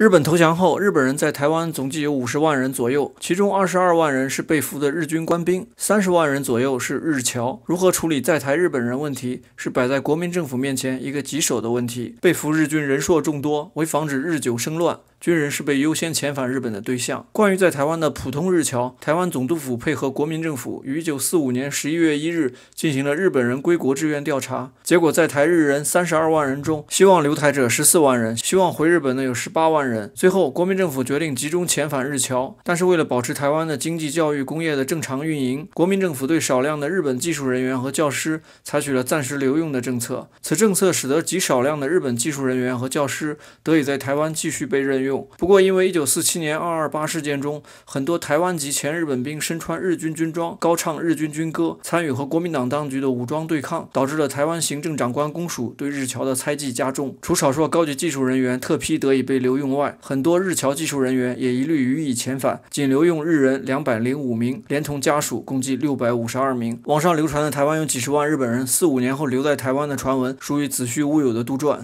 日本投降后，日本人在台湾总计有五十万人左右，其中二十二万人是被俘的日军官兵，三十万人左右是日侨。如何处理在台日本人问题，是摆在国民政府面前一个棘手的问题。被俘日军人数众多，为防止日久生乱。军人是被优先遣返日本的对象。关于在台湾的普通日侨，台湾总督府配合国民政府，于1945年11月1日进行了日本人归国志愿调查。结果，在台日人32万人中，希望留台者14万人，希望回日本的有18万人。最后，国民政府决定集中遣返日侨，但是为了保持台湾的经济、教育、工业的正常运营，国民政府对少量的日本技术人员和教师采取了暂时留用的政策。此政策使得极少量的日本技术人员和教师得以在台湾继续被任用。不过，因为1947年228事件中，很多台湾籍前日本兵身穿日军军装，高唱日军军歌，参与和国民党当局的武装对抗，导致了台湾行政长官公署对日侨的猜忌加重。除少数高级技术人员特批得以被留用外，很多日侨技术人员也一律予以遣返，仅留用日人205名，连同家属共计652名。网上流传的台湾有几十万日本人四五年后留在台湾的传闻，属于子虚乌有的杜撰。